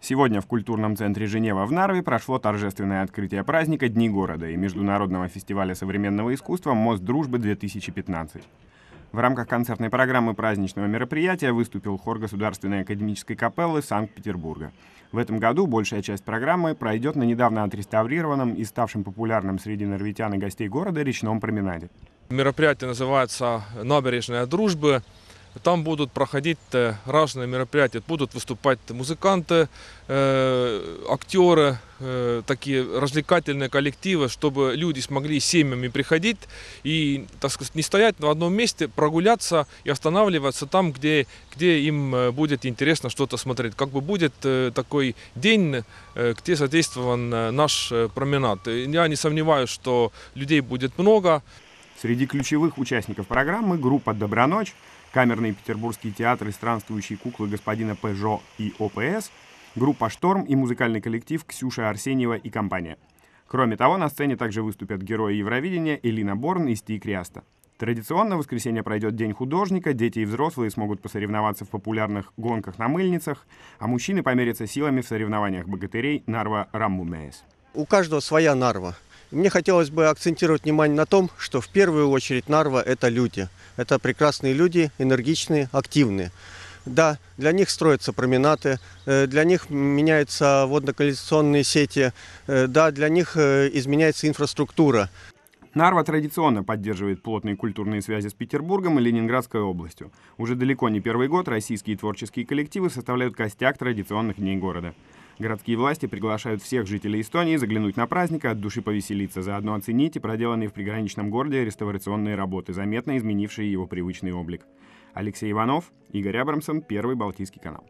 Сегодня в культурном центре Женева в Нарве прошло торжественное открытие праздника Дни города и Международного фестиваля современного искусства «Мост дружбы-2015». В рамках концертной программы праздничного мероприятия выступил хор Государственной академической капеллы Санкт-Петербурга. В этом году большая часть программы пройдет на недавно отреставрированном и ставшем популярным среди норветян и гостей города речном променаде. Мероприятие называется «Набережная дружбы». Там будут проходить э, разные мероприятия. Будут выступать музыканты, э, актеры, э, такие развлекательные коллективы, чтобы люди смогли семьями приходить и, так сказать, не стоять на одном месте, прогуляться и останавливаться там, где, где им будет интересно что-то смотреть. Как бы будет такой день, где задействован наш променад. Я не сомневаюсь, что людей будет много. Среди ключевых участников программы группа «Доброночь», камерные петербургские театры, странствующие куклы господина Пежо и ОПС, группа «Шторм» и музыкальный коллектив Ксюша Арсеньева и компания. Кроме того, на сцене также выступят герои Евровидения Элина Борн и Сти Криаста. Традиционно в воскресенье пройдет День художника, дети и взрослые смогут посоревноваться в популярных гонках на мыльницах, а мужчины померятся силами в соревнованиях богатырей Нарва Раммумеес. У каждого своя Нарва. Мне хотелось бы акцентировать внимание на том, что в первую очередь Нарва – это люди. Это прекрасные люди, энергичные, активные. Да, для них строятся променаты, э, для них меняются водно-коллекционные сети, э, да, для них э, изменяется инфраструктура. Нарва традиционно поддерживает плотные культурные связи с Петербургом и Ленинградской областью. Уже далеко не первый год российские творческие коллективы составляют костяк традиционных дней города. Городские власти приглашают всех жителей Эстонии заглянуть на праздник, и от души повеселиться, заодно оценить и проделанные в приграничном городе реставрационные работы, заметно изменившие его привычный облик. Алексей Иванов, Игорь Абрамсон, Первый Балтийский канал.